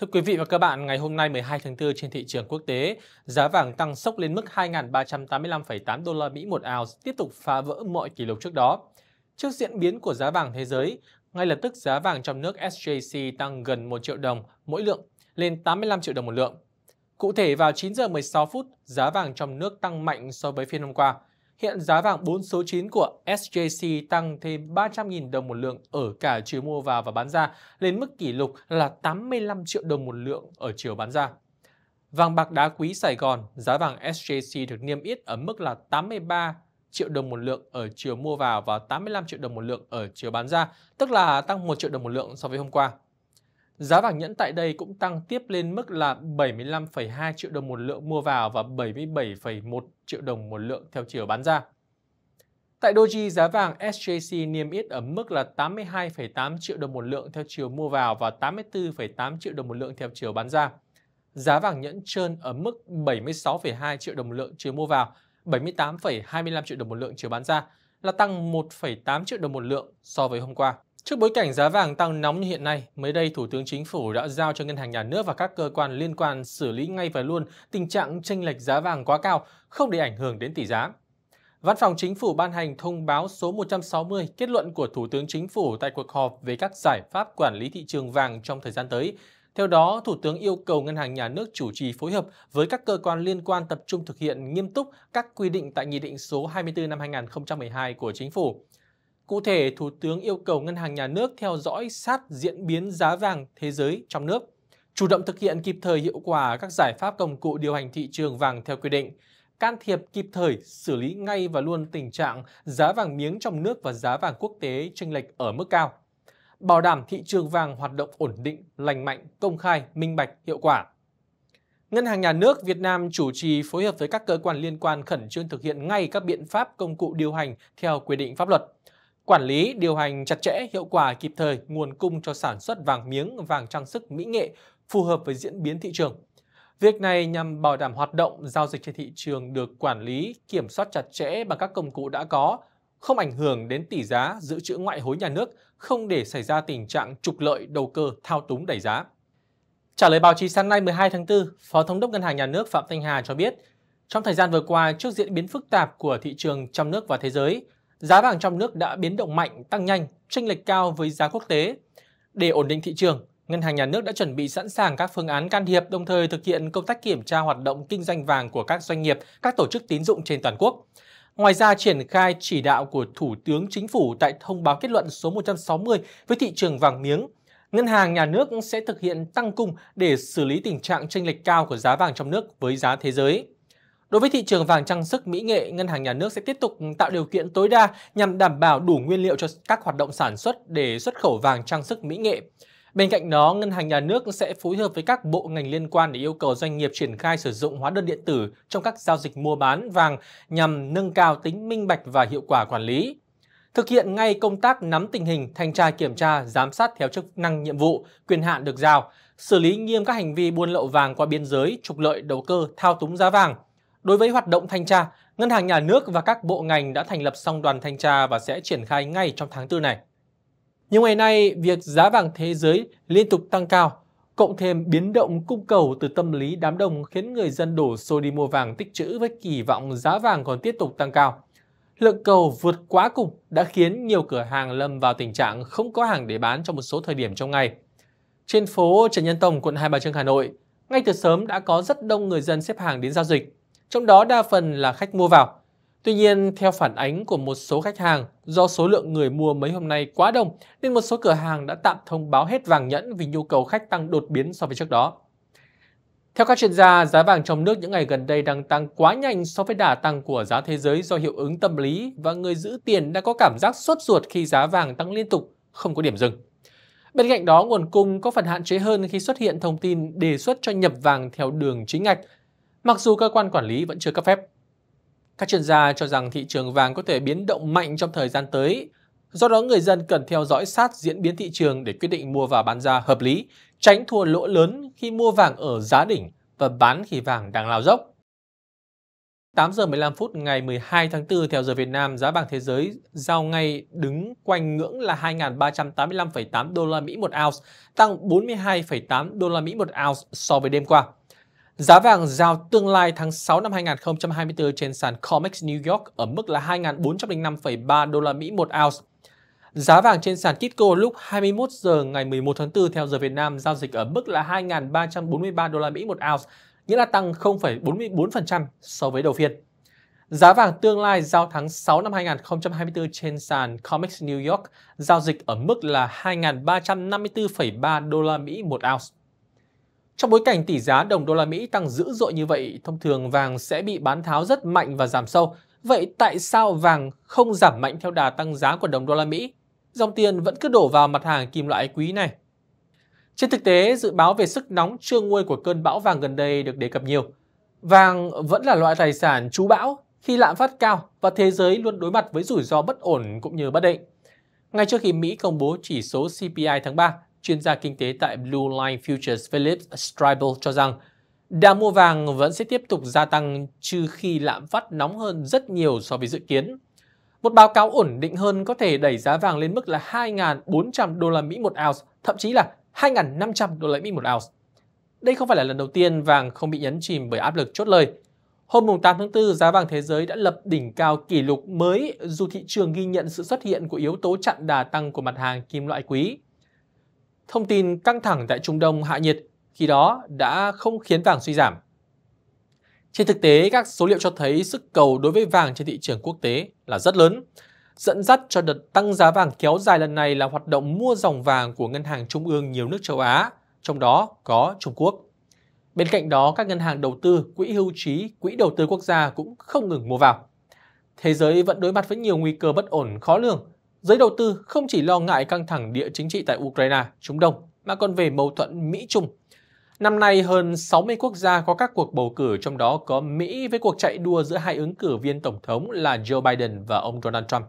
Thưa quý vị và các bạn, ngày hôm nay 12 tháng 4 trên thị trường quốc tế, giá vàng tăng sốc lên mức 2.385,8 đô la Mỹ một ounce, tiếp tục phá vỡ mọi kỷ lục trước đó. Trước diễn biến của giá vàng thế giới, ngay lập tức giá vàng trong nước SJC tăng gần 1 triệu đồng mỗi lượng, lên 85 triệu đồng một lượng. Cụ thể vào 9 giờ 16 phút, giá vàng trong nước tăng mạnh so với phiên hôm qua, Hiện giá vàng 4 số 9 của SJC tăng thêm 300.000 đồng một lượng ở cả chiều mua vào và bán ra, lên mức kỷ lục là 85 triệu đồng một lượng ở chiều bán ra. Vàng bạc đá quý Sài Gòn, giá vàng SJC được niêm yết ở mức là 83 triệu đồng một lượng ở chiều mua vào và 85 triệu đồng một lượng ở chiều bán ra, tức là tăng 1 triệu đồng một lượng so với hôm qua. Giá vàng nhẫn tại đây cũng tăng tiếp lên mức là 75,2 triệu đồng một lượng mua vào và 77,1 triệu đồng một lượng theo chiều bán ra. Tại Doji, giá vàng SJC niêm yết ở mức là 82,8 triệu đồng một lượng theo chiều mua vào và 84,8 triệu đồng một lượng theo chiều bán ra. Giá vàng nhẫn trơn ở mức 76,2 triệu đồng một lượng chiều mua vào, 78,25 triệu đồng một lượng chiều bán ra là tăng 1,8 triệu đồng một lượng so với hôm qua. Trước bối cảnh giá vàng tăng nóng như hiện nay, mới đây Thủ tướng Chính phủ đã giao cho Ngân hàng Nhà nước và các cơ quan liên quan xử lý ngay và luôn tình trạng chênh lệch giá vàng quá cao, không để ảnh hưởng đến tỷ giá. Văn phòng Chính phủ ban hành thông báo số 160 kết luận của Thủ tướng Chính phủ tại cuộc họp về các giải pháp quản lý thị trường vàng trong thời gian tới. Theo đó, Thủ tướng yêu cầu Ngân hàng Nhà nước chủ trì phối hợp với các cơ quan liên quan tập trung thực hiện nghiêm túc các quy định tại Nghị định số 24 năm 2012 của Chính phủ Cụ thể, Thủ tướng yêu cầu Ngân hàng Nhà nước theo dõi sát diễn biến giá vàng thế giới trong nước, chủ động thực hiện kịp thời hiệu quả các giải pháp công cụ điều hành thị trường vàng theo quy định, can thiệp kịp thời, xử lý ngay và luôn tình trạng giá vàng miếng trong nước và giá vàng quốc tế chênh lệch ở mức cao, bảo đảm thị trường vàng hoạt động ổn định, lành mạnh, công khai, minh bạch, hiệu quả. Ngân hàng Nhà nước Việt Nam chủ trì phối hợp với các cơ quan liên quan khẩn trương thực hiện ngay các biện pháp công cụ điều hành theo quy định pháp luật, quản lý, điều hành chặt chẽ, hiệu quả kịp thời nguồn cung cho sản xuất vàng miếng, vàng trang sức mỹ nghệ phù hợp với diễn biến thị trường. Việc này nhằm bảo đảm hoạt động giao dịch trên thị trường được quản lý, kiểm soát chặt chẽ bằng các công cụ đã có, không ảnh hưởng đến tỷ giá, giữ chữ ngoại hối nhà nước, không để xảy ra tình trạng trục lợi đầu cơ thao túng đẩy giá. Trả lời báo chí sáng nay 12 tháng 4, Phó Thống đốc Ngân hàng Nhà nước Phạm Thanh Hà cho biết, trong thời gian vừa qua, trước diễn biến phức tạp của thị trường trong nước và thế giới, giá vàng trong nước đã biến động mạnh, tăng nhanh, tranh lệch cao với giá quốc tế. Để ổn định thị trường, Ngân hàng Nhà nước đã chuẩn bị sẵn sàng các phương án can thiệp đồng thời thực hiện công tác kiểm tra hoạt động kinh doanh vàng của các doanh nghiệp, các tổ chức tín dụng trên toàn quốc. Ngoài ra, triển khai chỉ đạo của Thủ tướng Chính phủ tại thông báo kết luận số 160 với thị trường vàng miếng, Ngân hàng Nhà nước sẽ thực hiện tăng cung để xử lý tình trạng tranh lệch cao của giá vàng trong nước với giá thế giới. Đối với thị trường vàng trang sức mỹ nghệ, ngân hàng nhà nước sẽ tiếp tục tạo điều kiện tối đa nhằm đảm bảo đủ nguyên liệu cho các hoạt động sản xuất để xuất khẩu vàng trang sức mỹ nghệ. Bên cạnh đó, ngân hàng nhà nước sẽ phối hợp với các bộ ngành liên quan để yêu cầu doanh nghiệp triển khai sử dụng hóa đơn điện tử trong các giao dịch mua bán vàng nhằm nâng cao tính minh bạch và hiệu quả quản lý. Thực hiện ngay công tác nắm tình hình, thanh tra kiểm tra, giám sát theo chức năng nhiệm vụ, quyền hạn được giao, xử lý nghiêm các hành vi buôn lậu vàng qua biên giới, trục lợi đầu cơ, thao túng giá vàng. Đối với hoạt động thanh tra, Ngân hàng Nhà nước và các bộ ngành đã thành lập xong đoàn thanh tra và sẽ triển khai ngay trong tháng 4 này. Nhiều ngày nay, việc giá vàng thế giới liên tục tăng cao, cộng thêm biến động cung cầu từ tâm lý đám đông khiến người dân đổ xô đi mua vàng tích trữ với kỳ vọng giá vàng còn tiếp tục tăng cao. Lượng cầu vượt quá cùng đã khiến nhiều cửa hàng lâm vào tình trạng không có hàng để bán trong một số thời điểm trong ngày. Trên phố Trần Nhân Tông, quận Hai Bà Trưng, Hà Nội, ngay từ sớm đã có rất đông người dân xếp hàng đến giao dịch trong đó đa phần là khách mua vào. Tuy nhiên, theo phản ánh của một số khách hàng, do số lượng người mua mấy hôm nay quá đông nên một số cửa hàng đã tạm thông báo hết vàng nhẫn vì nhu cầu khách tăng đột biến so với trước đó. Theo các chuyên gia, giá vàng trong nước những ngày gần đây đang tăng quá nhanh so với đà tăng của giá thế giới do hiệu ứng tâm lý và người giữ tiền đã có cảm giác sốt ruột khi giá vàng tăng liên tục, không có điểm dừng. Bên cạnh đó, nguồn cung có phần hạn chế hơn khi xuất hiện thông tin đề xuất cho nhập vàng theo đường chính ngạch mặc dù cơ quan quản lý vẫn chưa cấp phép. Các chuyên gia cho rằng thị trường vàng có thể biến động mạnh trong thời gian tới, do đó người dân cần theo dõi sát diễn biến thị trường để quyết định mua và bán ra hợp lý, tránh thua lỗ lớn khi mua vàng ở giá đỉnh và bán khi vàng đang lao dốc. 8 giờ 15 phút ngày 12 tháng 4 theo giờ Việt Nam, giá vàng thế giới giao ngay đứng quanh ngưỡng là 2.385,8 đô la Mỹ một ounce, tăng 42,8 đô la Mỹ một ounce so với đêm qua. Giá vàng giao tương lai tháng 6 năm 2024 trên sàn COMEX New York ở mức là 2.405,3 đô la Mỹ một ounce. Giá vàng trên sàn Kitco lúc 21 giờ ngày 11 tháng 4 theo giờ Việt Nam giao dịch ở mức là 2.343 đô la Mỹ một ounce, nghĩa là tăng 0,44% so với đầu phiên. Giá vàng tương lai giao tháng 6 năm 2024 trên sàn COMEX New York giao dịch ở mức là 2.354,3 đô la Mỹ một ounce. Trong bối cảnh tỷ giá đồng đô la Mỹ tăng dữ dội như vậy, thông thường vàng sẽ bị bán tháo rất mạnh và giảm sâu. Vậy tại sao vàng không giảm mạnh theo đà tăng giá của đồng đô la Mỹ? Dòng tiền vẫn cứ đổ vào mặt hàng kim loại quý này. Trên thực tế, dự báo về sức nóng chưa nguôi của cơn bão vàng gần đây được đề cập nhiều. Vàng vẫn là loại tài sản trú bão khi lạm phát cao và thế giới luôn đối mặt với rủi ro bất ổn cũng như bất định. Ngay trước khi Mỹ công bố chỉ số CPI tháng 3, chuyên gia kinh tế tại Blue Line Futures Philip Stribel cho rằng đà mua vàng vẫn sẽ tiếp tục gia tăng trừ khi lạm phát nóng hơn rất nhiều so với dự kiến. Một báo cáo ổn định hơn có thể đẩy giá vàng lên mức là 2.400 đô la Mỹ một ounce, thậm chí là 2.500 đô la Mỹ một ounce. Đây không phải là lần đầu tiên vàng không bị nhấn chìm bởi áp lực chốt lời. Hôm 8 tháng 4, giá vàng thế giới đã lập đỉnh cao kỷ lục mới dù thị trường ghi nhận sự xuất hiện của yếu tố chặn đà tăng của mặt hàng kim loại quý thông tin căng thẳng tại Trung Đông hạ nhiệt khi đó đã không khiến vàng suy giảm. Trên thực tế, các số liệu cho thấy sức cầu đối với vàng trên thị trường quốc tế là rất lớn. Dẫn dắt cho đợt tăng giá vàng kéo dài lần này là hoạt động mua dòng vàng của ngân hàng trung ương nhiều nước châu Á, trong đó có Trung Quốc. Bên cạnh đó, các ngân hàng đầu tư, quỹ hưu trí, quỹ đầu tư quốc gia cũng không ngừng mua vào. Thế giới vẫn đối mặt với nhiều nguy cơ bất ổn khó lường giới đầu tư không chỉ lo ngại căng thẳng địa chính trị tại Ukraine, Trung Đông, mà còn về mâu thuẫn Mỹ-Trung. Năm nay, hơn 60 quốc gia có các cuộc bầu cử, trong đó có Mỹ với cuộc chạy đua giữa hai ứng cử viên tổng thống là Joe Biden và ông Donald Trump.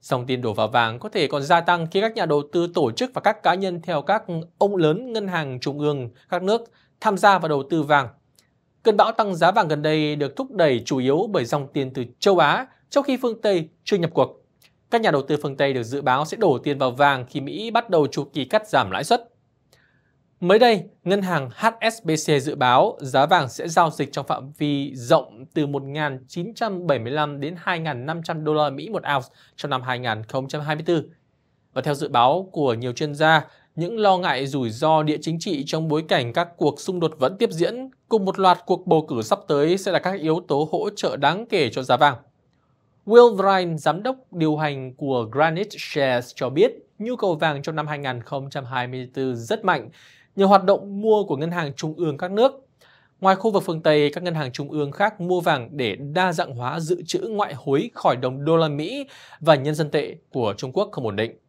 Dòng tiền đổ vào vàng có thể còn gia tăng khi các nhà đầu tư tổ chức và các cá nhân theo các ông lớn ngân hàng trung ương các nước tham gia vào đầu tư vàng. Cơn bão tăng giá vàng gần đây được thúc đẩy chủ yếu bởi dòng tiền từ châu Á, trong khi phương Tây chưa nhập cuộc. Các nhà đầu tư phương Tây được dự báo sẽ đổ tiền vào vàng khi Mỹ bắt đầu chu kỳ cắt giảm lãi suất. Mới đây, ngân hàng HSBC dự báo giá vàng sẽ giao dịch trong phạm vi rộng từ 1.975 đến 2.500 đô la Mỹ một ounce trong năm 2024. Và theo dự báo của nhiều chuyên gia, những lo ngại rủi ro địa chính trị trong bối cảnh các cuộc xung đột vẫn tiếp diễn cùng một loạt cuộc bầu cử sắp tới sẽ là các yếu tố hỗ trợ đáng kể cho giá vàng. Will Vrine, giám đốc điều hành của Granite Shares cho biết nhu cầu vàng trong năm 2024 rất mạnh nhờ hoạt động mua của ngân hàng trung ương các nước. Ngoài khu vực phương Tây, các ngân hàng trung ương khác mua vàng để đa dạng hóa dự trữ ngoại hối khỏi đồng đô la Mỹ và nhân dân tệ của Trung Quốc không ổn định.